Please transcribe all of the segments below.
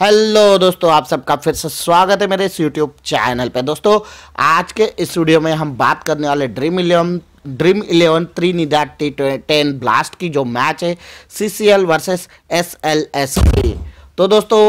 hello दोस्तों आप सबका फिर से स्वागत है मेरे इस यूट्यूब चैनल पे दोस्तों आज के इस वीडियो में हम बात करने वाले Dream Eleven Dream Eleven Trinidad T ten blast की जो मैच है C C L versus S L S की तो दोस्तों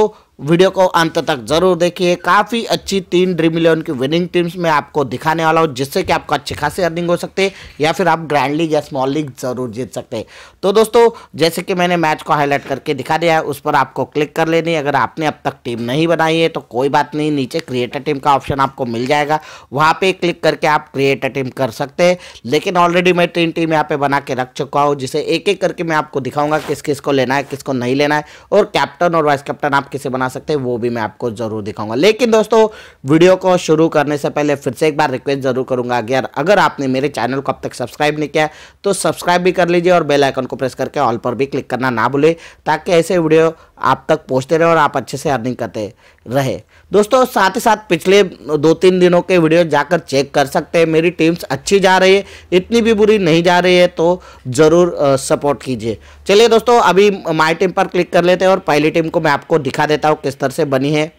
वीडियो को अंत तक जरूर देखिए काफ़ी अच्छी तीन ड्रीम इलेवन की विनिंग टीम्स में आपको दिखाने वाला हूँ जिससे कि आपको अच्छी खासी अर्निंग हो सकती है या फिर आप ग्रैंड लीग या स्मॉल लीग जरूर जीत सकते हैं तो दोस्तों जैसे कि मैंने मैच को हाईलाइट करके दिखा दिया है उस पर आपको क्लिक कर लेनी अगर आपने अब तक टीम नहीं बनाई है तो कोई बात नहीं नीचे क्रिएटर टीम का ऑप्शन आपको मिल जाएगा वहाँ पर क्लिक करके आप क्रिएटर टीम कर सकते हैं लेकिन ऑलरेडी मैं तीन टीम यहाँ पर बना के रख चुका हूँ जिसे एक एक करके मैं आपको दिखाऊंगा किस किस को लेना है किसको नहीं लेना है और कैप्टन और वाइस कैप्टन आप किसे बना बना सकते हैं वो भी मैं आपको ज़रूर दिखाऊंगा लेकिन दोस्तों वीडियो को शुरू करने से पहले फिर से एक बार रिक्वेस्ट ज़रूर करूंगा कि यार अगर आपने मेरे चैनल को अब तक सब्सक्राइब नहीं किया तो सब्सक्राइब भी कर लीजिए और बेलाइकन को प्रेस करके ऑल पर भी क्लिक करना ना भूले ताकि ऐसे वीडियो आप तक पहुंचते रहे और आप अच्छे से अर्निंग करते रहे दोस्तों साथ ही साथ पिछले दो तीन दिनों के वीडियो जाकर चेक कर सकते हैं मेरी टीम्स अच्छी जा रही है इतनी भी बुरी नहीं जा रही है तो ज़रूर सपोर्ट कीजिए चलिए दोस्तों अभी माई टीम पर क्लिक कर लेते हैं और पहली टीम को मैं आपको दिखा देता हूँ किस तरह से बनी है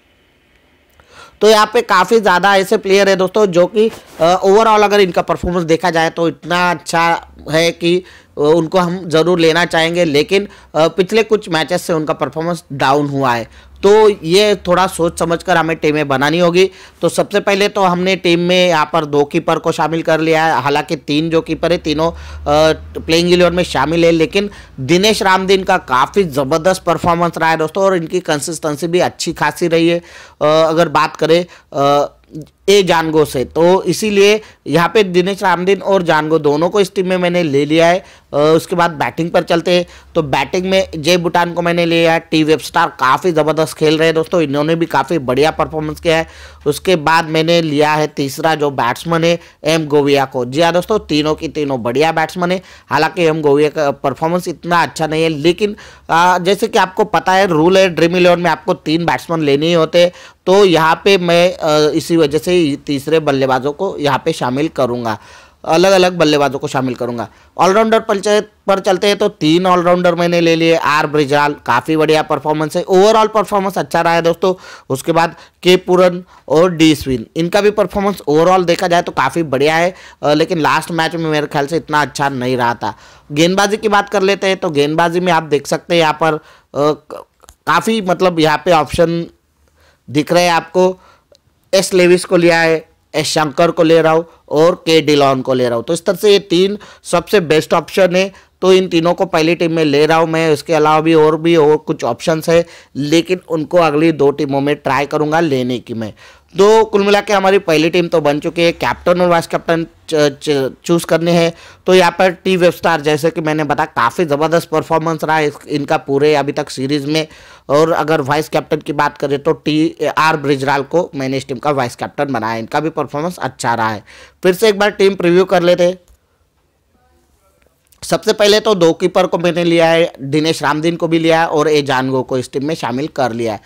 तो यहाँ पे काफ़ी ज़्यादा ऐसे प्लेयर है दोस्तों जो कि ओवरऑल अगर इनका परफॉर्मेंस देखा जाए तो इतना अच्छा है कि उनको हम ज़रूर लेना चाहेंगे लेकिन पिछले कुछ मैचेस से उनका परफॉर्मेंस डाउन हुआ है तो ये थोड़ा सोच समझ कर हमें टीमें बनानी होगी तो सबसे पहले तो हमने टीम में यहाँ पर दो कीपर को शामिल कर लिया है हालांकि तीन जो कीपर है तीनों प्लेइंग इलेवन में शामिल है लेकिन दिनेश रामदीन का काफ़ी ज़बरदस्त परफॉर्मेंस रहा है दोस्तों और इनकी कंसिस्टेंसी भी अच्छी खासी रही है अगर बात करें ए जानगो से तो इसीलिए यहाँ पे दिनेश रामदीन और जानगो दोनों को इस टीम में मैंने ले लिया है उसके बाद बैटिंग पर चलते हैं तो बैटिंग में जय भूटान को मैंने लिया है टी वेब स्टार काफ़ी ज़बरदस्त खेल रहे हैं दोस्तों इन्होंने भी काफ़ी बढ़िया परफॉर्मेंस किया है उसके बाद मैंने लिया है तीसरा जो बैट्समैन है एम गोविया को जी हाँ दोस्तों तीनों की तीनों बढ़िया बैट्समैन है हालांकि एम गोविया का परफॉर्मेंस इतना अच्छा नहीं है लेकिन जैसे कि आपको पता है रूल है ड्रीम इलेवन में आपको तीन बैट्समैन लेने ही होते तो यहाँ पर मैं इसी वजह से तीसरे बल्लेबाजों को यहाँ पे शामिल करूँगा अलग अलग बल्लेबाजों को शामिल करूंगा ऑलराउंडर पंचायत पर चलते हैं तो तीन ऑलराउंडर मैंने ले लिए आर ब्रिजाल काफ़ी बढ़िया परफॉर्मेंस है ओवरऑल परफॉर्मेंस अच्छा रहा है दोस्तों उसके बाद के पुरन और डी स्विन इनका भी परफॉर्मेंस ओवरऑल देखा जाए तो काफ़ी बढ़िया है लेकिन लास्ट मैच में मेरे ख्याल से इतना अच्छा नहीं रहा था गेंदबाजी की बात कर लेते हैं तो गेंदबाजी में आप देख सकते हैं यहाँ पर काफ़ी मतलब यहाँ पर ऑप्शन दिख रहे हैं आपको एस लेविस को लिया है एस शंकर को ले रहा हूँ और के डिलॉन को ले रहा हूँ तो इस तरह से ये तीन सबसे बेस्ट ऑप्शन है तो इन तीनों को पहली टीम में ले रहा हूँ मैं इसके अलावा भी और भी और कुछ ऑप्शंस है लेकिन उनको अगली दो टीमों में ट्राई करूँगा लेने की मैं तो कुल मिला के हमारी पहली टीम तो बन चुकी है कैप्टन और वाइस कैप्टन चूज़ करने हैं तो यहाँ पर टी वेब स्टार जैसे कि मैंने बताया काफ़ी ज़बरदस्त परफॉर्मेंस रहा है इनका पूरे अभी तक सीरीज़ में और अगर वाइस कैप्टन की बात करें तो टी आर ब्रिजराल को मैंने इस टीम का वाइस कैप्टन बनाया इनका भी परफॉर्मेंस अच्छा रहा है फिर से एक बार टीम प्रिव्यू कर लेते हैं सबसे पहले तो दो कीपर को मैंने लिया है दिनेश रामदीन को भी लिया है और ए जानगो को इस टीम में शामिल कर लिया है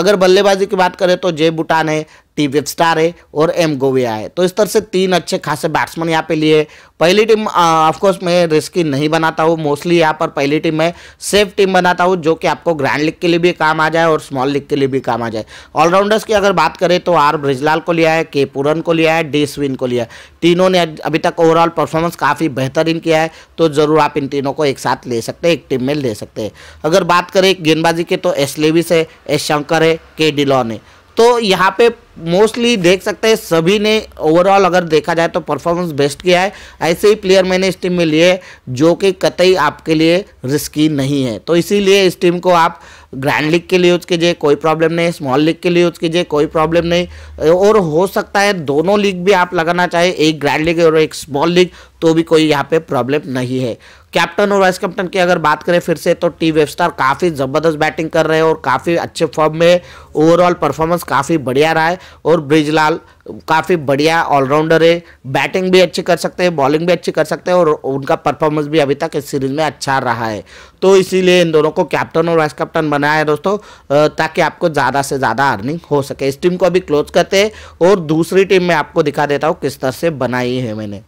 अगर बल्लेबाजी की बात करें तो जे बुटान है टीवेप स्टार है और एम गोविया है तो इस तरह से तीन अच्छे खासे बैट्समैन यहाँ पे लिए पहली टीम ऑफकोर्स मैं रिस्की नहीं बनाता हूँ मोस्टली यहाँ पर पहली टीम मैं सेफ टीम बनाता हूँ जो कि आपको ग्रैंड लीग के लिए भी काम आ जाए और स्मॉल लीग के लिए भी काम आ जाए ऑलराउंडर्स की अगर बात करें तो आर ब्रिजलाल को लिया है के पूरन को लिया है डी स्विन को लिया है तीनों ने अभी तक ओवरऑल परफॉर्मेंस काफ़ी बेहतरीन किया है तो ज़रूर आप इन तीनों को एक साथ ले सकते हैं एक टीम में ले सकते हैं अगर बात करें गेंदबाजी के तो एस लेविस है एस शंकर है के डिलॉन है तो यहाँ पे मोस्टली देख सकते हैं सभी ने ओवरऑल अगर देखा जाए तो परफॉर्मेंस बेस्ट किया है ऐसे ही प्लेयर मैंने इस टीम में लिए जो कि कतई आपके लिए रिस्की नहीं है तो इसीलिए इस टीम को आप ग्रैंड लीग के लिए यूज़ कीजिए कोई प्रॉब्लम नहीं स्मॉल लीग के लिए यूज़ कीजिए कोई प्रॉब्लम नहीं और हो सकता है दोनों लीग भी आप लगाना चाहे एक ग्रैंड लीग और एक स्मॉल लीग तो भी कोई यहाँ पे प्रॉब्लम नहीं है कैप्टन और वाइस कैप्टन की अगर बात करें फिर से तो टी स्टार काफ़ी ज़बरदस्त बैटिंग कर रहे हैं और काफ़ी अच्छे फॉर्म में ओवरऑल परफॉर्मेंस काफ़ी बढ़िया रहा है और ब्रिजलाल काफ़ी बढ़िया ऑलराउंडर है बैटिंग भी अच्छी कर सकते हैं बॉलिंग भी अच्छी कर सकते हैं और उनका परफॉर्मेंस भी अभी तक इस सीरीज में अच्छा रहा है तो इसीलिए इन दोनों को कैप्टन और वाइस कैप्टन बनाया है दोस्तों ताकि आपको ज़्यादा से ज़्यादा अर्निंग हो सके इस टीम को अभी क्लोज करते हैं और दूसरी टीम में आपको दिखा देता हूँ किस तरह से बनाई है मैंने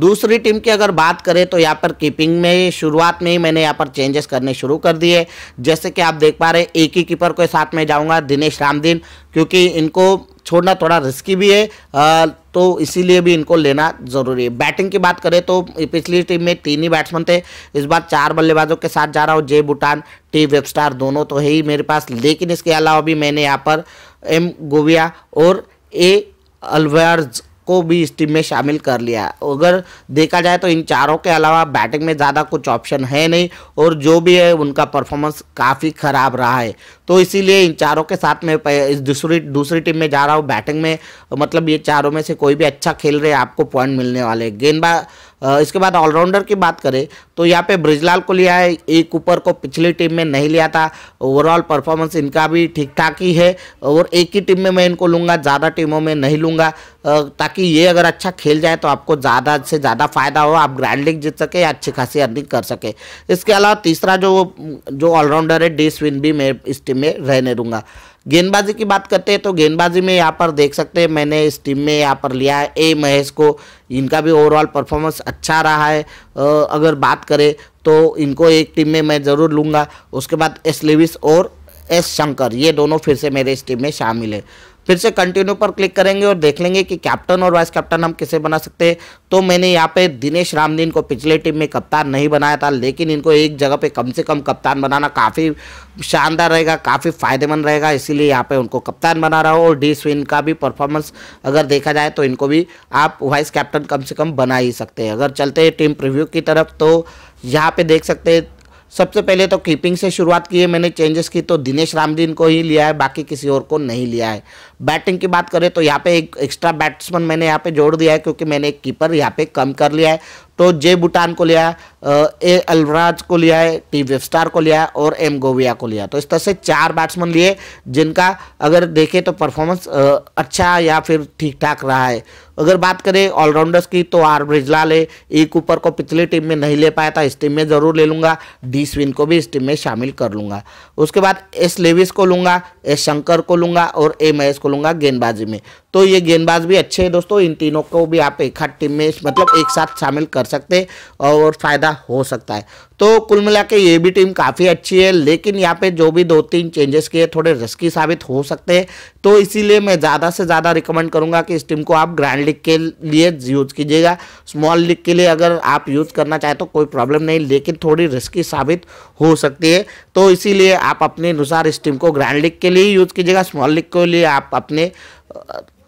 दूसरी टीम की अगर बात करें तो यहाँ पर कीपिंग में शुरुआत में ही मैंने यहाँ पर चेंजेस करने शुरू कर दिए जैसे कि आप देख पा रहे एक ही कीपर के साथ में जाऊँगा दिनेश रामदीन क्योंकि इनको छोड़ना थोड़ा रिस्की भी है आ, तो इसीलिए भी इनको लेना ज़रूरी है बैटिंग की बात करें तो पिछली टीम में तीन ही बैट्समैन थे इस बार चार बल्लेबाजों के साथ जा रहा हूँ जे भूटान टी वेबस्टार दोनों तो है ही मेरे पास लेकिन इसके अलावा भी मैंने यहाँ पर एम गोविया और ए अलवर्ज को भी इस टीम में शामिल कर लिया अगर देखा जाए तो इन चारों के अलावा बैटिंग में ज़्यादा कुछ ऑप्शन है नहीं और जो भी है उनका परफॉर्मेंस काफ़ी ख़राब रहा है तो इसीलिए इन चारों के साथ में इस दूसरी दूसरी टीम में जा रहा हूँ बैटिंग में मतलब ये चारों में से कोई भी अच्छा खेल रहे आपको पॉइंट मिलने वाले गेंदबाज इसके बाद ऑलराउंडर की बात करें तो यहाँ पे ब्रिजलाल को लिया है एक कूपर को पिछली टीम में नहीं लिया था ओवरऑल परफॉर्मेंस इनका भी ठीक ठाक ही है और एक ही टीम में मैं इनको लूँगा ज़्यादा टीमों में नहीं लूँगा ताकि ये अगर अच्छा खेल जाए तो आपको ज़्यादा से ज़्यादा फ़ायदा हो आप ग्रैंड लीग जीत सके या अच्छी खासी अर्निंग कर सके इसके अलावा तीसरा जो जो ऑलराउंडर है डी स्विन भी मैं इस टीम में रहने दूँगा गेंदबाजी की बात करते हैं तो गेंदबाजी में यहाँ पर देख सकते हैं मैंने इस टीम में यहाँ पर लिया है ए महेश को इनका भी ओवरऑल परफॉर्मेंस अच्छा रहा है अगर बात करें तो इनको एक टीम में मैं ज़रूर लूँगा उसके बाद एस लेविस और एस शंकर ये दोनों फिर से मेरे इस टीम में शामिल है फिर से कंटिन्यू पर क्लिक करेंगे और देख लेंगे कि कैप्टन और वाइस कैप्टन हम किसे बना सकते हैं तो मैंने यहाँ पे दिनेश रामदीन को पिछले टीम में कप्तान नहीं बनाया था लेकिन इनको एक जगह पे कम से कम कप्तान बनाना काफ़ी शानदार रहेगा काफ़ी फायदेमंद रहेगा इसीलिए यहाँ पे उनको कप्तान बना रहा हूँ और डी स्विन का भी परफॉर्मेंस अगर देखा जाए तो इनको भी आप वाइस कैप्टन कम से कम बना ही सकते हैं अगर चलते हैं टीम प्रिव्यू की तरफ तो यहाँ पर देख सकते हैं सबसे पहले तो कीपिंग से शुरुआत की है मैंने चेंजेस की तो दिनेश रामदीन को ही लिया है बाकी किसी और को नहीं लिया है बैटिंग की बात करें तो यहाँ पे एक एक्स्ट्रा बैट्समैन मैंने यहाँ पे जोड़ दिया है क्योंकि मैंने एक कीपर यहाँ पे कम कर लिया है तो जे भूटान को लिया ए अलवराज को लिया है टी स्टार को लिया और एम गोविया को लिया तो इस तरह से चार बैट्समैन लिए जिनका अगर देखें तो परफॉर्मेंस अच्छा या फिर ठीक ठाक रहा है अगर बात करें ऑलराउंडर्स की तो आर ब्रिजला ले ई कूपर को पिछली टीम में नहीं ले पाया था इस टीम में ज़रूर ले लूँगा डी स्विन को भी इस टीम में शामिल कर लूँगा उसके बाद एस लेविस को लूँगा एस शंकर को लूँगा और ए महेश को lu ngagén baju mi तो ये गेंदबाज भी अच्छे हैं दोस्तों इन तीनों को भी आप एक हाथ टीम में मतलब एक साथ शामिल कर सकते हैं और फ़ायदा हो सकता है तो कुल मिला के ये भी टीम काफ़ी अच्छी है लेकिन यहाँ पे जो भी दो तीन चेंजेस किए थोड़े रिस्की साबित हो सकते हैं तो इसीलिए मैं ज़्यादा से ज़्यादा रिकमेंड करूँगा कि इस टीम को आप ग्रैंड लीग के लिए यूज़ कीजिएगा स्मॉल लीग के लिए अगर आप यूज़ करना चाहें तो कोई प्रॉब्लम नहीं लेकिन थोड़ी रिस्की साबित हो सकती है तो इसीलिए आप अपने अनुसार इस टीम को ग्रैंड लीग के लिए यूज़ कीजिएगा स्मॉल लीग के लिए आप अपने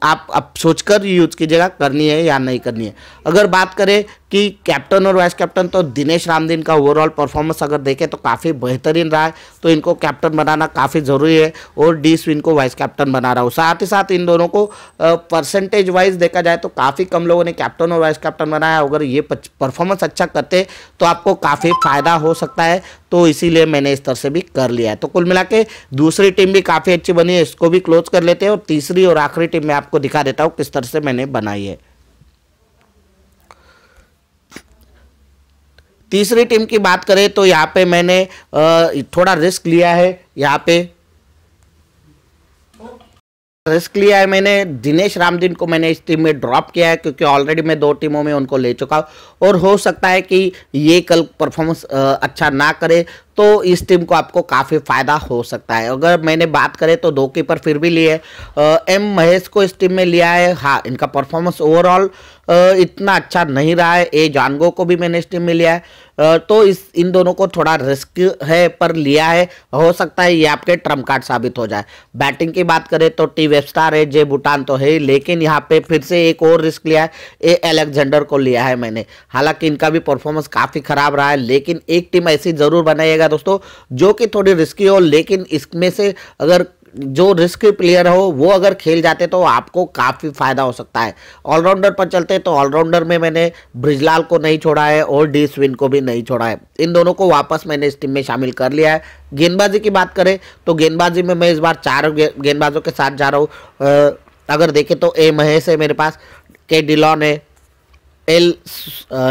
आप आप सोचकर यूज कीजिएगा करनी है या नहीं करनी है अगर बात करें कि कैप्टन और वाइस कैप्टन तो दिनेश रामदीन का ओवरऑल परफॉर्मेंस अगर देखें तो काफ़ी बेहतरीन रहा है तो इनको कैप्टन बनाना काफ़ी ज़रूरी है और डी स्विन को वाइस कैप्टन बना रहा हूँ साथ ही साथ इन दोनों को परसेंटेज वाइज देखा जाए तो काफ़ी कम लोगों ने कैप्टन और वाइस कैप्टन बनाया अगर ये परफॉर्मेंस अच्छा करते तो आपको काफ़ी फ़ायदा हो सकता है तो इसीलिए मैंने इस तरह से भी कर लिया है तो कुल मिला के दूसरी टीम भी काफ़ी अच्छी बनी है इसको भी क्लोज कर लेते हैं और तीसरी और आखिरी टीम मैं आपको दिखा देता हूँ किस तरह से मैंने बनाई है तीसरी टीम की बात करें तो यहाँ पे मैंने थोड़ा रिस्क लिया है यहाँ पे रिस्क लिया है मैंने दिनेश रामदीन को मैंने इस टीम में ड्रॉप किया है क्योंकि ऑलरेडी मैं दो टीमों में उनको ले चुका हूँ और हो सकता है कि ये कल परफॉर्मेंस अच्छा ना करे तो इस टीम को आपको काफ़ी फ़ायदा हो सकता है अगर मैंने बात करें तो दो कीपर फिर भी लिए एम महेश को इस टीम में लिया है हाँ इनका परफॉर्मेंस ओवरऑल इतना अच्छा नहीं रहा है ए जानगो को भी मैंने इस टीम में लिया है तो इस इन दोनों को थोड़ा रिस्क है पर लिया है हो सकता है ये आपके ट्रम्प कार्ड साबित हो जाए बैटिंग की बात करें तो टी स्टार है जे भूटान तो है लेकिन यहाँ पर फिर से एक और रिस्क लिया है ए एलेक्जेंडर को लिया है मैंने हालांकि इनका भी परफॉर्मेंस काफ़ी ख़राब रहा है लेकिन एक टीम ऐसी ज़रूर बनाएगा रहेगा दोस्तों जो कि थोड़ी रिस्की हो लेकिन इसमें से अगर जो रिस्क प्लेयर हो वो अगर खेल जाते तो आपको काफ़ी फ़ायदा हो सकता है ऑलराउंडर पर चलते तो ऑलराउंडर में मैंने ब्रिजलाल को नहीं छोड़ा है और डी स्विन को भी नहीं छोड़ा है इन दोनों को वापस मैंने इस टीम में शामिल कर लिया है गेंदबाजी की बात करें तो गेंदबाजी में मैं इस बार चार गेंदबाजों के साथ जा रहा हूँ अगर देखें तो ए महेश है मेरे पास के डिलॉन है एल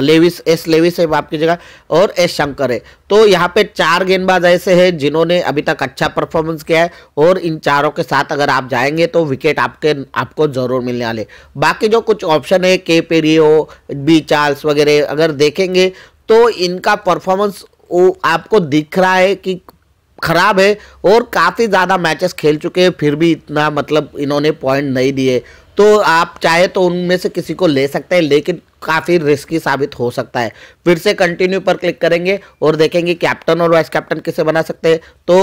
लेविस एस लेविस है आपकी जगह और एस शंकर है तो यहाँ पे चार गेंदबाज ऐसे हैं जिन्होंने अभी तक अच्छा परफॉर्मेंस किया है और इन चारों के साथ अगर आप जाएंगे तो विकेट आपके आपको ज़रूर मिलने वाले बाकी जो कुछ ऑप्शन है के पेरियो बी चार्ल्स वगैरह अगर देखेंगे तो इनका परफॉर्मेंस वो आपको दिख रहा है कि ख़राब है और काफ़ी ज़्यादा मैचेस खेल चुके हैं फिर भी इतना मतलब इन्होंने पॉइंट नहीं दिए तो आप चाहे तो उनमें से किसी को ले सकते हैं लेकिन काफ़ी रिस्की साबित हो सकता है फिर से कंटिन्यू पर क्लिक करेंगे और देखेंगे कैप्टन और वाइस कैप्टन किसे बना सकते हैं तो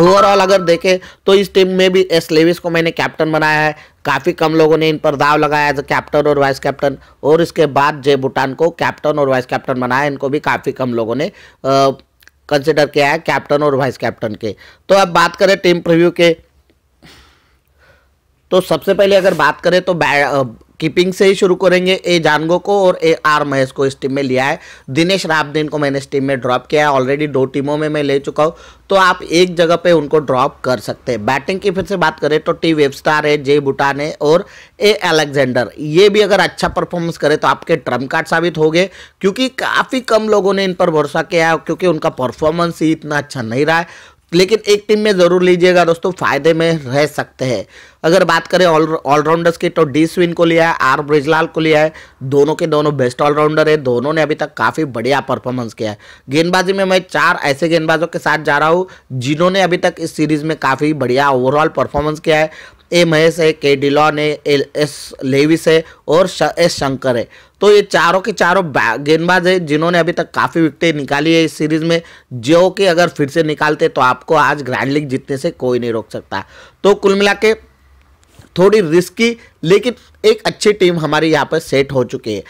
ओवरऑल अगर देखें तो इस टीम में भी एस लेविस को मैंने कैप्टन बनाया है काफ़ी कम लोगों ने इन पर दाव लगाया एज कैप्टन और वाइस कैप्टन और इसके बाद जय भूटान को कैप्टन और वाइस कैप्टन बनाया इनको भी काफ़ी कम लोगों ने कंसिडर किया है कैप्टन और वाइस कैप्टन के तो अब बात करें टीम प्रिव्यू के तो सबसे पहले अगर बात करें तो कीपिंग से ही शुरू करेंगे ए जानगो को और ए आर महेश को इस टीम में लिया है दिनेश राबदेन को मैंने इस टीम में ड्रॉप किया है ऑलरेडी दो टीमों में मैं ले चुका हूँ तो आप एक जगह पे उनको ड्रॉप कर सकते हैं बैटिंग की फिर से बात करें तो टी वेबस्टार है जे बुटान है और ए अलेक्जेंडर ये भी अगर अच्छा परफॉर्मेंस करे तो आपके ट्रम्प कार्ड साबित हो गए क्योंकि काफ़ी कम लोगों ने इन पर भरोसा किया है क्योंकि उनका परफॉर्मेंस ही इतना अच्छा नहीं रहा है लेकिन एक टीम में ज़रूर लीजिएगा दोस्तों फायदे में रह सकते हैं अगर बात करें ऑलराउंडर्स की तो डी स्विन को लिया है आर ब्रिजलाल को लिया है दोनों के दोनों बेस्ट ऑलराउंडर है दोनों ने अभी तक काफ़ी बढ़िया परफॉर्मेंस किया है गेंदबाजी में मैं चार ऐसे गेंदबाजों के साथ जा रहा हूँ जिन्होंने अभी तक इस सीरीज़ में काफ़ी बढ़िया ओवरऑल परफॉर्मेंस किया है ए महेश है के डिलॉन है एल एस लेविस है और एस शंकर है तो ये चारों के चारों गेंदबाज है जिन्होंने अभी तक काफ़ी विकटें निकाली है इस सीरीज़ में जो कि अगर फिर से निकालते तो आपको आज ग्रैंड लीग जीतने से कोई नहीं रोक सकता तो कुल मिला के थोड़ी रिस्की लेकिन एक अच्छी टीम हमारी यहाँ पर सेट हो चुकी है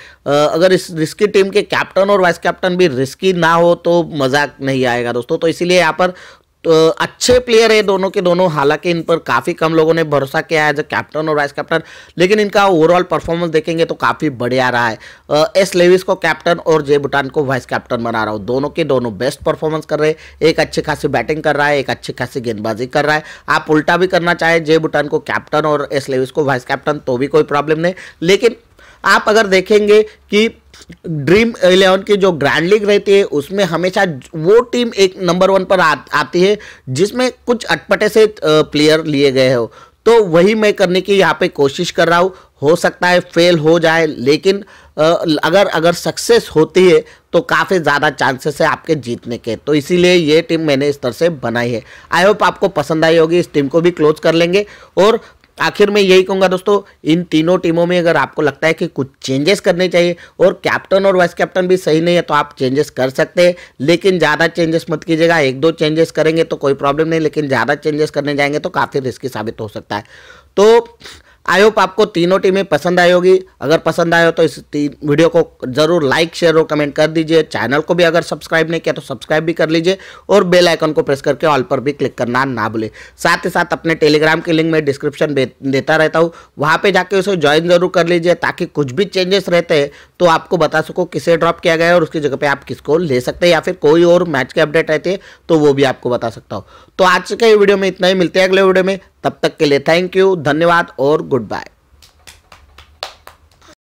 अगर इस रिस्की टीम के कैप्टन और वाइस कैप्टन भी रिस्की ना हो तो मजाक नहीं आएगा दोस्तों तो इसीलिए यहाँ पर तो अच्छे प्लेयर है दोनों के दोनों हालांकि इन पर काफ़ी कम लोगों ने भरोसा किया है एज कैप्टन और वाइस कैप्टन लेकिन इनका ओवरऑल परफॉर्मेंस देखेंगे तो काफ़ी बढ़िया रहा है एस लेविस को कैप्टन और जय भूटान को वाइस कैप्टन बना रहा हूँ दोनों के दोनों बेस्ट परफॉर्मेंस कर रहे हैं एक अच्छी खासी बैटिंग कर रहा है एक अच्छी खासी गेंदबाजी कर रहा है आप उल्टा भी करना चाहें जय भूटान को कैप्टन और एस लेविस को वाइस कैप्टन तो भी कोई प्रॉब्लम नहीं लेकिन आप अगर देखेंगे कि ड्रीम इलेवन की जो ग्रैंड लीग रहती है उसमें हमेशा वो टीम एक नंबर वन पर आ, आती है जिसमें कुछ अटपटे से प्लेयर लिए गए हो तो वही मैं करने की यहाँ पे कोशिश कर रहा हूँ हो सकता है फेल हो जाए लेकिन अगर अगर सक्सेस होती है तो काफ़ी ज़्यादा चांसेस है आपके जीतने के तो इसीलिए ये टीम मैंने इस तरह से बनाई है आई होप आपको पसंद आई होगी इस टीम को भी क्लोज कर लेंगे और आखिर में यही कहूंगा दोस्तों इन तीनों टीमों में अगर आपको लगता है कि कुछ चेंजेस करने चाहिए और कैप्टन और वाइस कैप्टन भी सही नहीं है तो आप चेंजेस कर सकते हैं लेकिन ज़्यादा चेंजेस मत कीजिएगा एक दो चेंजेस करेंगे तो कोई प्रॉब्लम नहीं लेकिन ज़्यादा चेंजेस करने जाएंगे तो काफ़ी रिस्की साबित हो सकता है तो आई होप आपको तीनों टीमें पसंद आई होगी अगर पसंद आए हो तो इस वीडियो को जरूर लाइक शेयर और कमेंट कर दीजिए चैनल को भी अगर सब्सक्राइब नहीं किया तो सब्सक्राइब भी कर लीजिए और बेल आइकन को प्रेस करके ऑल पर भी क्लिक करना ना भूलें साथ ही साथ अपने टेलीग्राम की लिंक में डिस्क्रिप्शन देता रहता हूँ वहाँ पर जाके उसे ज्वाइन जरूर कर लीजिए ताकि कुछ भी चेंजेस रहते हैं तो आपको बता सको किसे ड्रॉप किया गया है और उसकी जगह पर आप किसको ले सकते हैं या फिर कोई और मैच के अपडेट रहते हैं तो वो भी आपको बता सकता हूँ तो आज के वीडियो में इतना ही मिलते हैं अगले वीडियो में तब तक के लिए थैंक यू धन्यवाद और गुड बाय